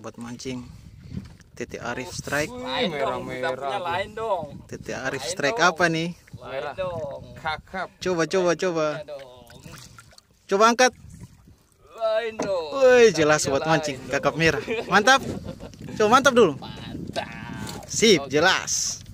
sobat mancing titik Arif strike merah-merah lain dong Titi Arif strike apa nih merah kakap coba coba coba coba angkat lain dong Woi jelas sobat mancing kakap merah mantap coba mantap dulu mantap sip jelas